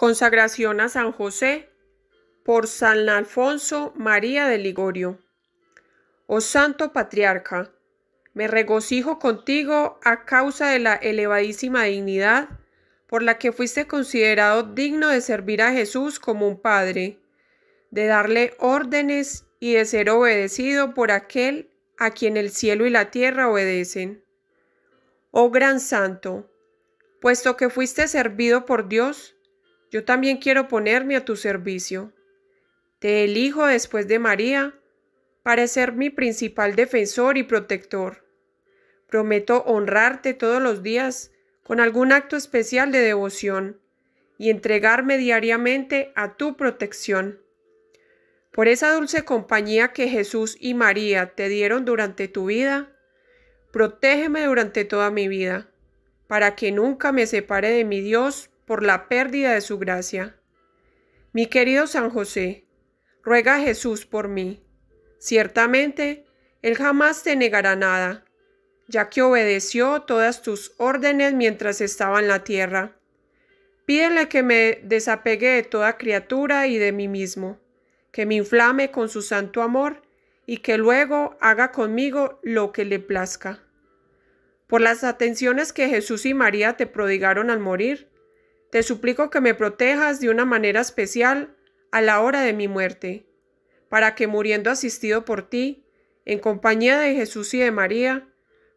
Consagración a San José por San Alfonso María de Ligorio. Oh Santo Patriarca, me regocijo contigo a causa de la elevadísima dignidad por la que fuiste considerado digno de servir a Jesús como un Padre, de darle órdenes y de ser obedecido por aquel a quien el cielo y la tierra obedecen. Oh gran Santo, puesto que fuiste servido por Dios, yo también quiero ponerme a tu servicio. Te elijo después de María para ser mi principal defensor y protector. Prometo honrarte todos los días con algún acto especial de devoción y entregarme diariamente a tu protección. Por esa dulce compañía que Jesús y María te dieron durante tu vida, protégeme durante toda mi vida, para que nunca me separe de mi Dios por la pérdida de su gracia. Mi querido San José, ruega a Jesús por mí. Ciertamente, Él jamás te negará nada, ya que obedeció todas tus órdenes mientras estaba en la tierra. Pídele que me desapegue de toda criatura y de mí mismo, que me inflame con su santo amor y que luego haga conmigo lo que le plazca. Por las atenciones que Jesús y María te prodigaron al morir, te suplico que me protejas de una manera especial a la hora de mi muerte, para que muriendo asistido por ti, en compañía de Jesús y de María,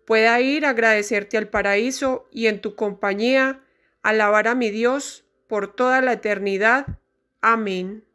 pueda ir a agradecerte al paraíso y en tu compañía alabar a mi Dios por toda la eternidad. Amén.